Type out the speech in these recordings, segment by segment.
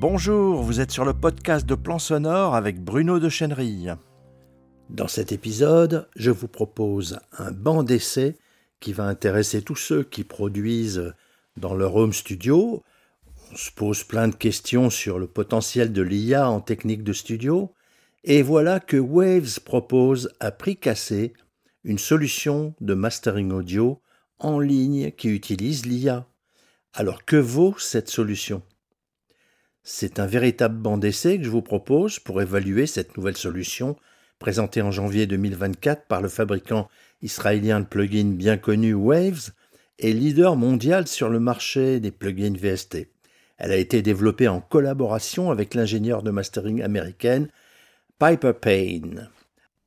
Bonjour, vous êtes sur le podcast de Plan Sonore avec Bruno de Chenerille. Dans cet épisode, je vous propose un banc d'essai qui va intéresser tous ceux qui produisent dans leur home studio. On se pose plein de questions sur le potentiel de l'IA en technique de studio. Et voilà que Waves propose à prix cassé une solution de mastering audio en ligne qui utilise l'IA. Alors que vaut cette solution c'est un véritable banc d'essai que je vous propose pour évaluer cette nouvelle solution présentée en janvier 2024 par le fabricant israélien de plugins bien connu Waves et leader mondial sur le marché des plugins VST. Elle a été développée en collaboration avec l'ingénieur de mastering américaine Piper Payne.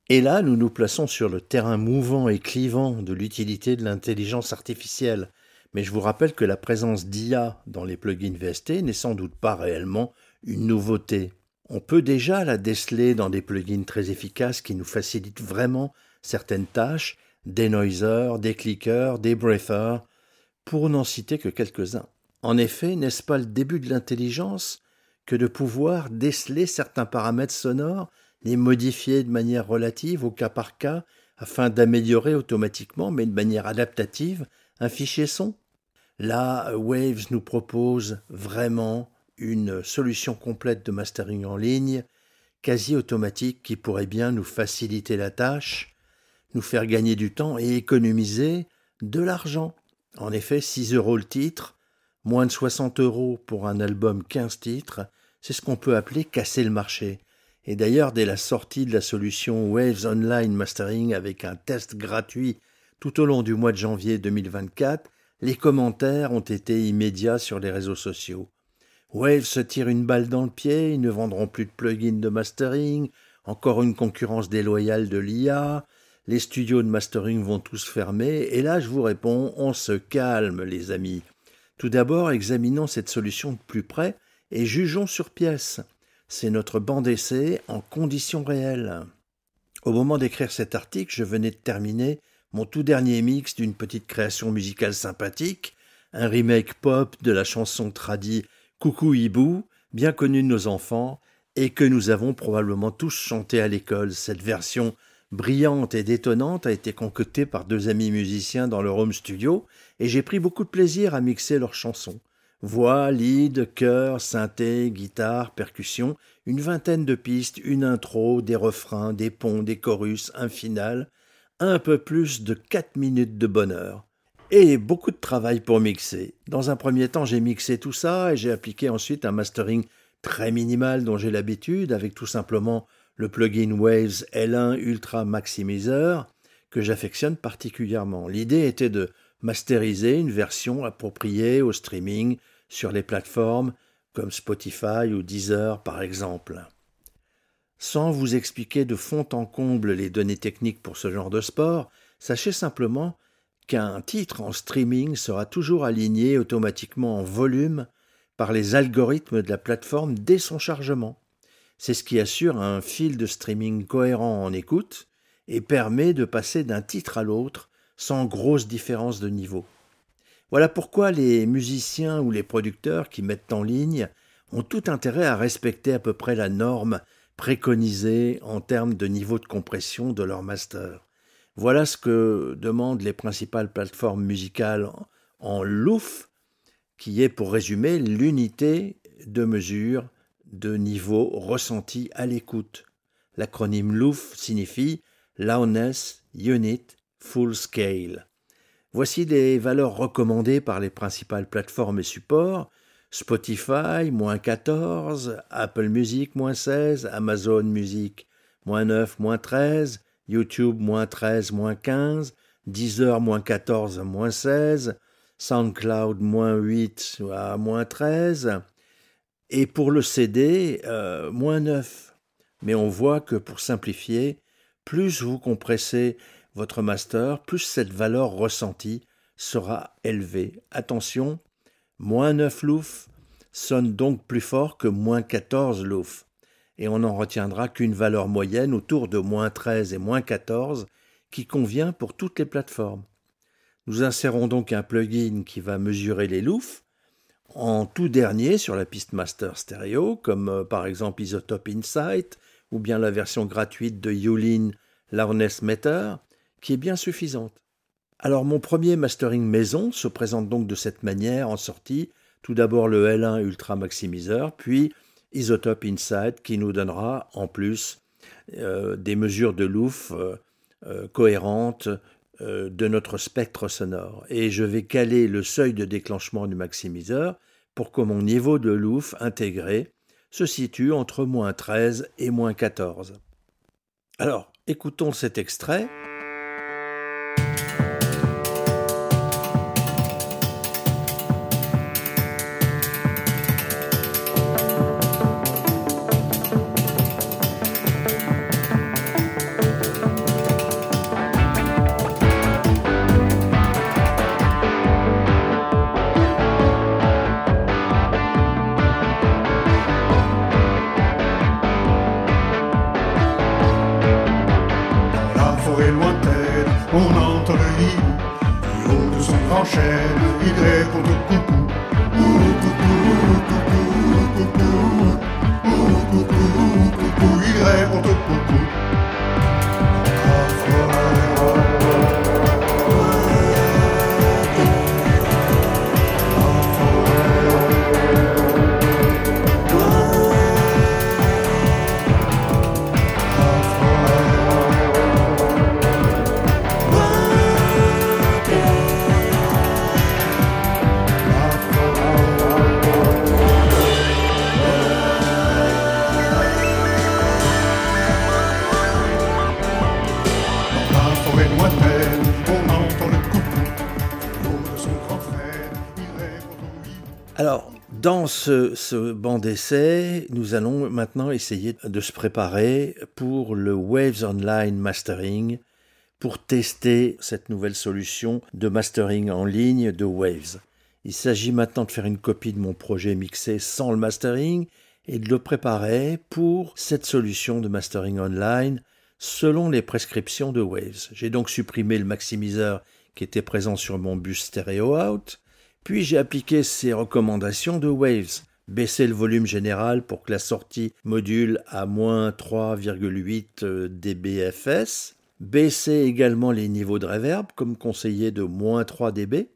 Et là, nous nous plaçons sur le terrain mouvant et clivant de l'utilité de l'intelligence artificielle mais je vous rappelle que la présence d'IA dans les plugins VST n'est sans doute pas réellement une nouveauté. On peut déjà la déceler dans des plugins très efficaces qui nous facilitent vraiment certaines tâches, des noisers, des clickers, des breathers, pour n'en citer que quelques-uns. En effet, n'est-ce pas le début de l'intelligence que de pouvoir déceler certains paramètres sonores, les modifier de manière relative au cas par cas, afin d'améliorer automatiquement, mais de manière adaptative, un fichier son Là, Waves nous propose vraiment une solution complète de mastering en ligne, quasi automatique, qui pourrait bien nous faciliter la tâche, nous faire gagner du temps et économiser de l'argent. En effet, 6 euros le titre, moins de 60 euros pour un album 15 titres, c'est ce qu'on peut appeler casser le marché. Et d'ailleurs, dès la sortie de la solution Waves Online Mastering avec un test gratuit tout au long du mois de janvier 2024, les commentaires ont été immédiats sur les réseaux sociaux. Wave se tire une balle dans le pied, ils ne vendront plus de plugins de mastering, encore une concurrence déloyale de l'IA, les studios de mastering vont tous fermer, et là je vous réponds, on se calme les amis. Tout d'abord, examinons cette solution de plus près et jugeons sur pièce. C'est notre banc d'essai en conditions réelles. Au moment d'écrire cet article, je venais de terminer mon tout dernier mix d'une petite création musicale sympathique, un remake pop de la chanson tradie Coucou Hibou, bien connue de nos enfants, et que nous avons probablement tous chanté à l'école. Cette version brillante et détonnante a été concoctée par deux amis musiciens dans leur home studio, et j'ai pris beaucoup de plaisir à mixer leurs chansons. Voix, lead, chœur, synthé, guitare, percussion, une vingtaine de pistes, une intro, des refrains, des ponts, des chorus, un final, un peu plus de 4 minutes de bonheur. Et beaucoup de travail pour mixer. Dans un premier temps, j'ai mixé tout ça et j'ai appliqué ensuite un mastering très minimal dont j'ai l'habitude avec tout simplement le plugin Waves L1 Ultra Maximizer que j'affectionne particulièrement. L'idée était de masteriser une version appropriée au streaming sur les plateformes comme Spotify ou Deezer par exemple. Sans vous expliquer de fond en comble les données techniques pour ce genre de sport, sachez simplement qu'un titre en streaming sera toujours aligné automatiquement en volume par les algorithmes de la plateforme dès son chargement. C'est ce qui assure un fil de streaming cohérent en écoute et permet de passer d'un titre à l'autre sans grosse différence de niveau. Voilà pourquoi les musiciens ou les producteurs qui mettent en ligne ont tout intérêt à respecter à peu près la norme Préconisés en termes de niveau de compression de leur master. Voilà ce que demandent les principales plateformes musicales en LOOF, qui est pour résumer l'unité de mesure de niveau ressenti à l'écoute. L'acronyme LOOF signifie Loudness Unit Full Scale. Voici les valeurs recommandées par les principales plateformes et supports Spotify, moins 14, Apple Music, moins 16, Amazon Music, moins 9, moins 13, YouTube, moins 13, moins 15, Deezer, moins 14, moins 16, SoundCloud, moins 8 à moins 13, et pour le CD, euh, moins 9. Mais on voit que pour simplifier, plus vous compressez votre master, plus cette valeur ressentie sera élevée. Attention, Moins 9 louf sonne donc plus fort que moins 14 LOOF, et on n'en retiendra qu'une valeur moyenne autour de moins 13 et moins 14 qui convient pour toutes les plateformes. Nous insérons donc un plugin qui va mesurer les loufs en tout dernier sur la piste master stéréo, comme euh, par exemple Isotope Insight ou bien la version gratuite de Yulin Loudness Meter, qui est bien suffisante. Alors mon premier mastering maison se présente donc de cette manière en sortie, tout d'abord le L1 Ultra Maximizer, puis Isotope Insight qui nous donnera en plus euh, des mesures de louf euh, euh, cohérentes de notre spectre sonore. Et je vais caler le seuil de déclenchement du maximiseur pour que mon niveau de louf intégré se situe entre moins 13 et moins 14. Alors, écoutons cet extrait. Alors, dans ce, banc d'essai, nous allons maintenant essayer de se préparer pour le Waves Online Mastering, pour tester cette nouvelle solution de mastering en ligne de Waves. Il s'agit maintenant de faire une copie de mon projet mixé sans le mastering et de le préparer pour cette solution de mastering online selon les prescriptions de Waves. J'ai donc supprimé le maximiseur qui était présent sur mon bus stéréo Out. Puis j'ai appliqué ces recommandations de Waves. Baisser le volume général pour que la sortie module à moins 3,8 euh, dBFS. Baisser également les niveaux de reverb comme conseillé de moins 3 dB.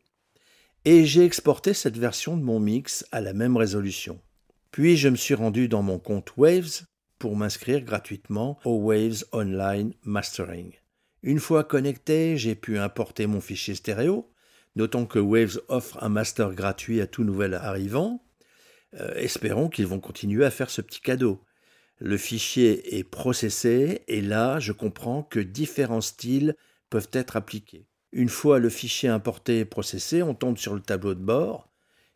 Et j'ai exporté cette version de mon mix à la même résolution. Puis je me suis rendu dans mon compte Waves pour m'inscrire gratuitement au Waves Online Mastering. Une fois connecté, j'ai pu importer mon fichier stéréo, Notons que Waves offre un master gratuit à tout nouvel arrivant. Euh, espérons qu'ils vont continuer à faire ce petit cadeau. Le fichier est processé et là, je comprends que différents styles peuvent être appliqués. Une fois le fichier importé et processé, on tombe sur le tableau de bord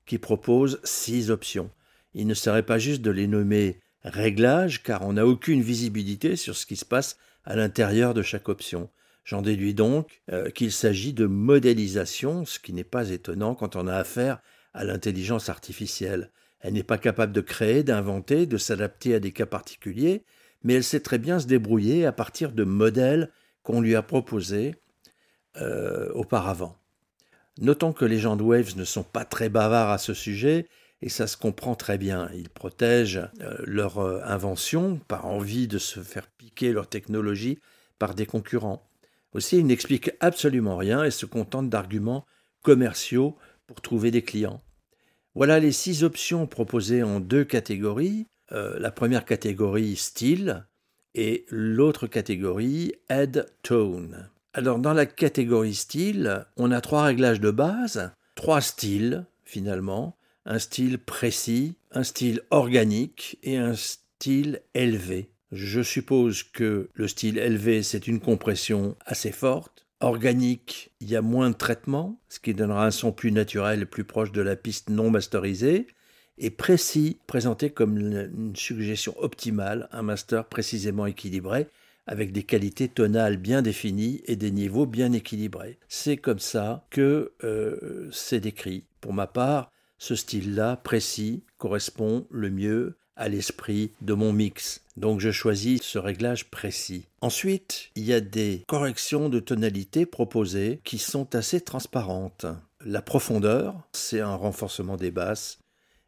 qui propose six options. Il ne serait pas juste de les nommer réglages car on n'a aucune visibilité sur ce qui se passe à l'intérieur de chaque option. J'en déduis donc euh, qu'il s'agit de modélisation, ce qui n'est pas étonnant quand on a affaire à l'intelligence artificielle. Elle n'est pas capable de créer, d'inventer, de s'adapter à des cas particuliers, mais elle sait très bien se débrouiller à partir de modèles qu'on lui a proposés euh, auparavant. Notons que les gens de Waves ne sont pas très bavards à ce sujet, et ça se comprend très bien. Ils protègent euh, leur invention par envie de se faire piquer leur technologie par des concurrents. Aussi, il n'explique absolument rien et se contente d'arguments commerciaux pour trouver des clients. Voilà les six options proposées en deux catégories. Euh, la première catégorie style et l'autre catégorie head tone. Alors dans la catégorie style, on a trois réglages de base, trois styles finalement, un style précis, un style organique et un style élevé. Je suppose que le style élevé, c'est une compression assez forte. Organique, il y a moins de traitement, ce qui donnera un son plus naturel, plus proche de la piste non masterisée et précis, présenté comme une suggestion optimale, un master précisément équilibré, avec des qualités tonales bien définies et des niveaux bien équilibrés. C'est comme ça que euh, c'est décrit. Pour ma part, ce style-là, précis, correspond le mieux l'esprit de mon mix. Donc je choisis ce réglage précis. Ensuite, il y a des corrections de tonalité proposées qui sont assez transparentes. La profondeur, c'est un renforcement des basses.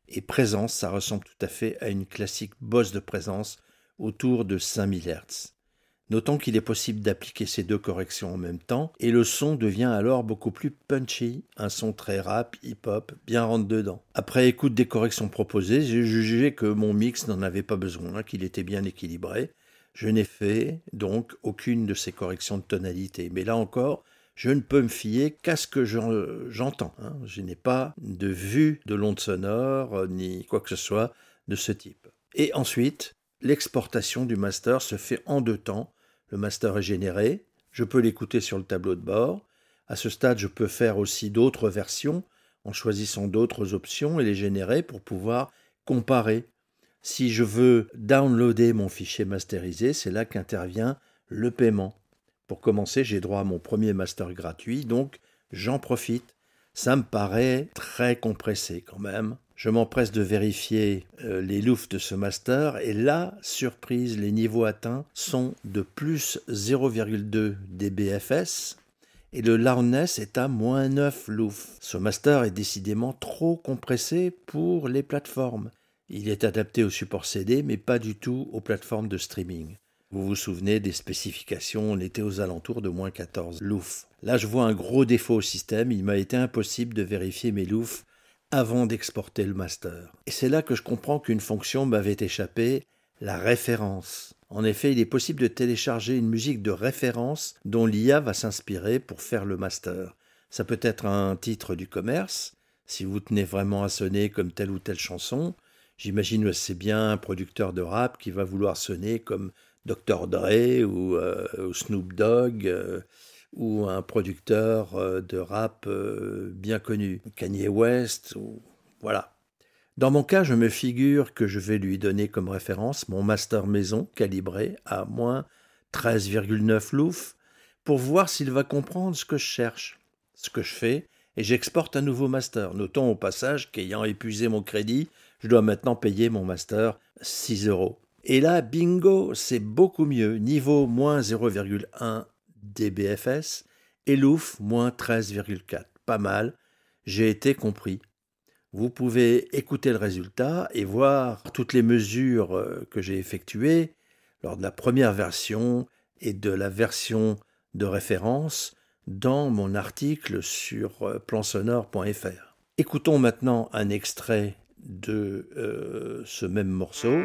Et présence, ça ressemble tout à fait à une classique bosse de présence autour de 5000 Hz. Notons qu'il est possible d'appliquer ces deux corrections en même temps et le son devient alors beaucoup plus punchy, un son très rap, hip-hop, bien rentre dedans. Après écoute des corrections proposées, j'ai jugé que mon mix n'en avait pas besoin, qu'il était bien équilibré. Je n'ai fait donc aucune de ces corrections de tonalité. Mais là encore, je ne peux me fier qu'à ce que j'entends. Hein. je n'ai pas de vue de l'onde sonore ni quoi que ce soit de ce type. Et ensuite, l'exportation du master se fait en deux temps le master est généré, je peux l'écouter sur le tableau de bord. À ce stade, je peux faire aussi d'autres versions en choisissant d'autres options et les générer pour pouvoir comparer. Si je veux downloader mon fichier masterisé, c'est là qu'intervient le paiement. Pour commencer, j'ai droit à mon premier master gratuit, donc j'en profite. Ça me paraît très compressé quand même. Je m'empresse de vérifier euh, les loups de ce master et là, surprise, les niveaux atteints sont de plus 0,2 dBFS et le Loudness est à moins 9 loups. Ce master est décidément trop compressé pour les plateformes. Il est adapté au support CD mais pas du tout aux plateformes de streaming. Vous vous souvenez des spécifications, on était aux alentours de moins 14 loups. Là je vois un gros défaut au système, il m'a été impossible de vérifier mes loufs avant d'exporter le master. Et c'est là que je comprends qu'une fonction m'avait échappé, la référence. En effet, il est possible de télécharger une musique de référence dont l'IA va s'inspirer pour faire le master. Ça peut être un titre du commerce, si vous tenez vraiment à sonner comme telle ou telle chanson. J'imagine que c'est bien un producteur de rap qui va vouloir sonner comme Dr. Dre euh, ou, Snoop Dogg. Euh, ou un producteur euh, de rap euh, bien connu, Kanye West, ou... voilà. Dans mon cas, je me figure que je vais lui donner comme référence mon master maison calibré à moins 13,9 louf pour voir s'il va comprendre ce que je cherche, ce que je fais, et j'exporte un nouveau master. Notons au passage qu'ayant épuisé mon crédit, je dois maintenant payer mon master 6 euros. Et là, bingo, c'est beaucoup mieux. Niveau moins 0,1 DBFS, et Louf, moins 13,4. Pas mal, j'ai été compris. Vous pouvez écouter le résultat et voir toutes les mesures euh, que j'ai effectuées lors de la première version et de la version de référence dans mon article sur euh, plansonore.fr. Écoutons maintenant un extrait de euh, ce même morceau.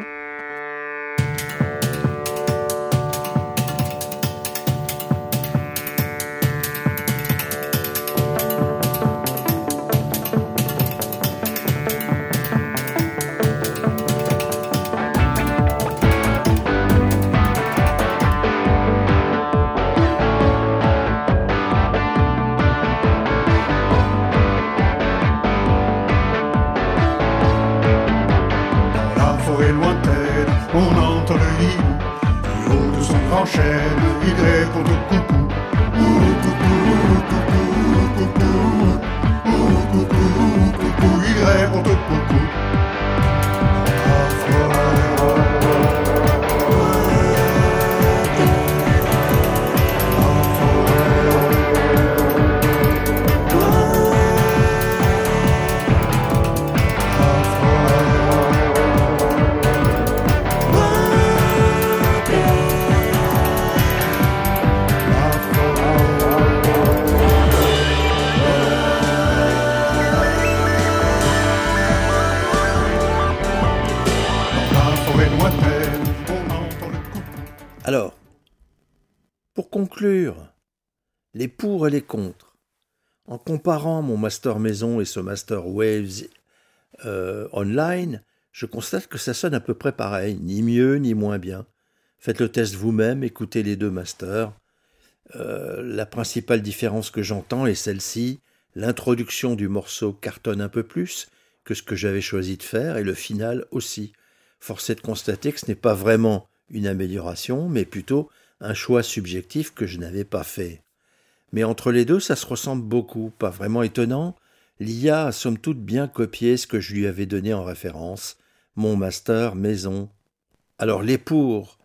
Alors, pour conclure, les pour et les contre, en comparant mon master maison et ce master Waves euh, online, je constate que ça sonne à peu près pareil, ni mieux ni moins bien. Faites le test vous-même, écoutez les deux masters. Euh, la principale différence que j'entends est celle-ci, l'introduction du morceau cartonne un peu plus que ce que j'avais choisi de faire et le final aussi force est de constater que ce n'est pas vraiment une amélioration, mais plutôt un choix subjectif que je n'avais pas fait. Mais entre les deux, ça se ressemble beaucoup, pas vraiment étonnant. L'IA a somme toute bien copié ce que je lui avais donné en référence, mon master maison. Alors les pour,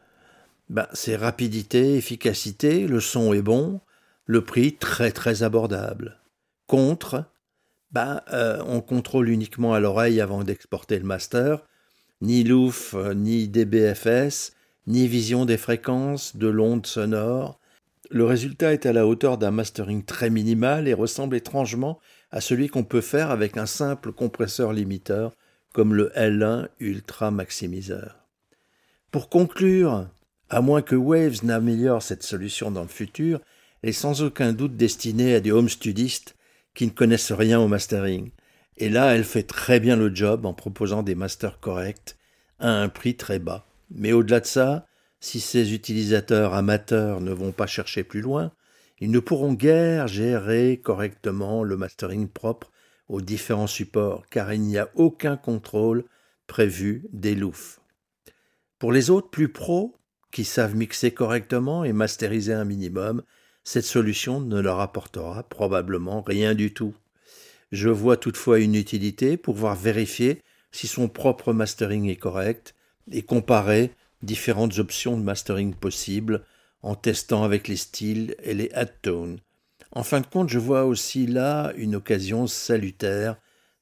ben, c'est rapidité, efficacité, le son est bon, le prix très très abordable. Contre, bah, on contrôle uniquement à l'oreille avant d'exporter le master, ni LOUF, euh, ni DBFS, ni vision des fréquences, de l'onde sonore. Le résultat est à la hauteur d'un mastering très minimal et ressemble étrangement à celui qu'on peut faire avec un simple compresseur limiteur comme le L1 Ultra Maximiseur. Pour conclure, à moins que Waves n'améliore cette solution dans le futur, elle est sans aucun doute destinée à des home studistes qui ne connaissent rien au mastering. Et là, elle fait très bien le job en proposant des masters corrects à un prix très bas. Mais au-delà de ça, si ces utilisateurs amateurs ne vont pas chercher plus loin, ils ne pourront guère gérer correctement le mastering propre aux différents supports, car il n'y a aucun contrôle prévu des loufs. Pour les autres plus pros, qui savent mixer correctement et masteriser un minimum, cette solution ne leur apportera probablement rien du tout. Je vois toutefois une utilité pour voir vérifier si son propre mastering est correct et comparer différentes options de mastering possibles en testant avec les styles et les add-tones. En fin de compte, je vois aussi là une occasion salutaire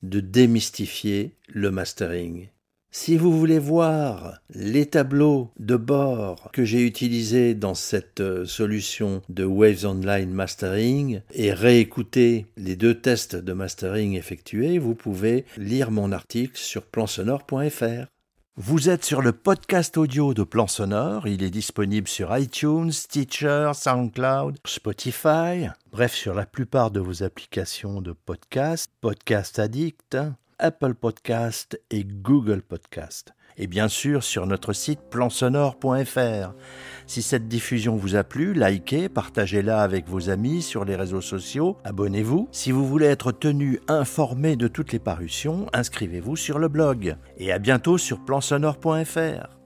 de démystifier le mastering. Si vous voulez voir les tableaux de bord que j'ai utilisés dans cette euh, solution de Waves Online Mastering et réécouter les deux tests de mastering effectués, vous pouvez lire mon article sur plansonore.fr. Vous êtes sur le podcast audio de Plan il est disponible sur iTunes, Stitcher, SoundCloud, Spotify, bref sur la plupart de vos applications de podcast, Podcast Addict. Apple Podcast et Google Podcast. Et bien sûr sur notre site plansonore.fr. Si cette diffusion vous a plu, likez, partagez-la avec vos amis sur les réseaux sociaux, abonnez-vous. Si vous voulez être tenu informé de toutes les parutions, inscrivez-vous sur le blog. Et à bientôt sur plansonore.fr.